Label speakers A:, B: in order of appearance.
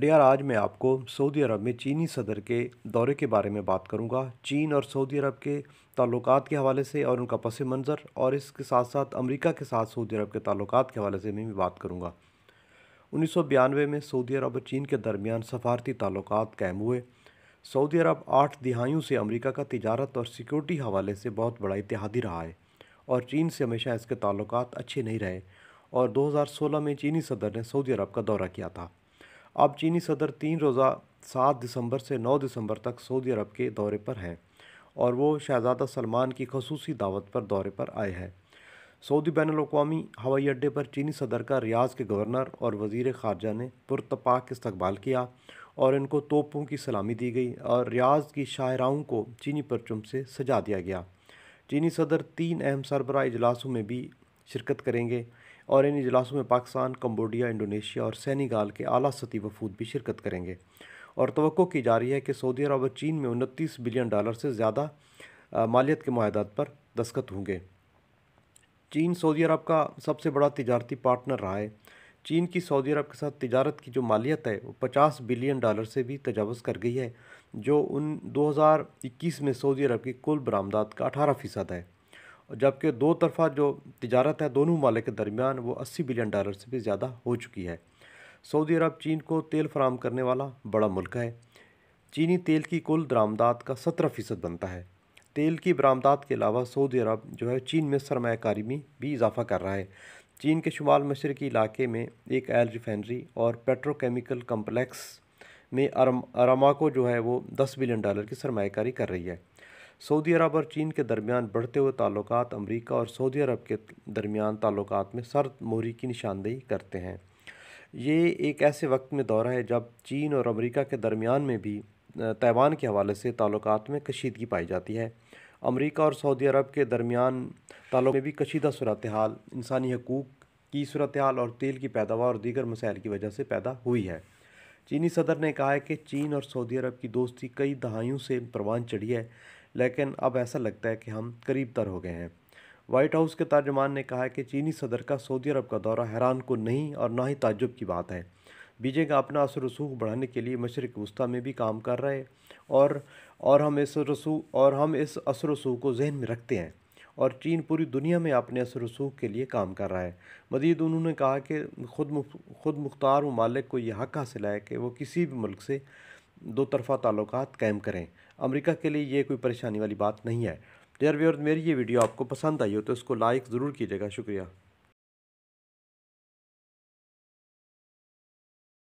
A: dear आज मैं आपको सऊदी अरब में चीनी सदर के दौरे के बारे में बात करूंगा चीन और सऊदी अरब के ताल्लुक के हवाले से और उनका पस मंज़र और इसके साथ साथ अमेरिका के साथ सऊदी अरब के ताल्लुक के हवाले से भी बात करूंगा उन्नीस में सऊदी अरब और चीन के दरमियान सफारती ताल्लुक कायम हुए सऊदी अरब आठ दिहाइयों से अमरीका का तजारत और सिक्योरिटी हवाले से बहुत बड़ा इतिहादी रहा है और चीन से हमेशा इसके ताल्लुक अच्छे नहीं रहे और दो में चीनी सदर ने सऊदी अरब का दौरा किया था अब चीनी सदर तीन रोज़ा सात दिसंबर से नौ दिसंबर तक सऊदी अरब के दौरे पर हैं और वो शहजादा सलमान की खसूसी दावत पर दौरे पर आए हैं सऊदी बैन अवी हवाई अड्डे पर चीनी सदर का रियाज के गवर्नर और वजीर खारजा ने पुरतपाक इस्तबाल किया और इनको तोपों की सलामी दी गई और रियाज की शाहराओं को चीनी परचुम से सजा दिया गया चीनी सदर तीन अहम सरबराह इजलासों में भी शिरकत करेंगे और इन इजलासों में पाकिस्तान कम्बोडिया इंडोनेशिया और सैनीगाल के अला सती वफूद भी शिरकत करेंगे और तो की जा रही है कि सऊदी अरब और चीन में उनतीस बिलियन डॉलर से ज़्यादा मालियत के माहदात पर दस्खत होंगे चीन सऊदी अरब का सबसे बड़ा तजारती पार्टनर रहा है चीन की सऊदी अरब के साथ तजारत की जो मालियत है वो पचास बिलियन डॉलर से भी तजावज़ कर गई है जो उन 2021 में सऊदी अरब की कुल बरामदात का अठारह फ़ीसद है जबकि दो तरफा जो तजारत है दोनों मालिक के दरमियान वो अस्सी बिलियन डॉलर से भी ज़्यादा हो चुकी है सऊदी अरब चीन को तेल फराम करने वाला बड़ा मुल्क है चीनी तेल की कुल दरामदात का सत्रह फ़ीसद बनता है तेल की बरामदात के अलावा सऊदी अरब जो है चीन में सरमाकारी में भी इजाफ़ा कर रहा है चीन के शुमाल मशरकी इलाके में एक एल रिफाइनरी और पेट्रोकेमिकल कम्प्लेक्स में अरम अरामा को जो है वो दस बिलियन डॉलर की सरमाकारी कर रही है सऊदी अरब और चीन के दरमियान बढ़ते हुए ताल्लुक अमरीका और सऊदी अरब के दरमियान ताल्लुक में सर्द मोहरी की निशानदेही करते हैं ये एक ऐसे वक्त में दौरा है जब चीन और अमरीका के दरमियान में भी तैवान के हवाले से ताल्लुक में कशीदगी पाई जाती है अमरीका और सऊदी अरब के दरमियान तालों में भी कशीदा सूरत हाल इंसानी हकूक़ की सूरत हाल और तेल की पैदावार और दीगर मसाइल की वजह से पैदा हुई है चीनी सदर ने कहा है कि चीन और सऊदी अरब की दोस्ती कई दहाइयों से परवान चढ़ी है लेकिन अब ऐसा लगता है कि हम करीब तर हो गए हैं वाइट हाउस के तर्जमान ने कहा कि चीनी सदर का सऊदी अरब का दौरा हैरान को नहीं और ना ही ताजुब की बात है बीजिंग अपना असर रसूख बढ़ाने के लिए मशरक वस्ती में भी काम कर रहे और और हम इस रसू और हम इस असर रसूख को जहन में रखते हैं और चीन पूरी दुनिया में अपने असर रसूख के लिए काम कर रहा है मजीद उन्होंने कहा कि खुद खुद मुख्तार ममालिक को यह हक हासिल है कि वो किसी भी मुल्क से दो तरफ़ा ताल्लुक कायम करें अमेरिका के लिए ये कोई परेशानी वाली बात नहीं है डेयर व्यवर मेरी ये वीडियो आपको पसंद आई हो तो इसको लाइक ज़रूर कीजिएगा शुक्रिया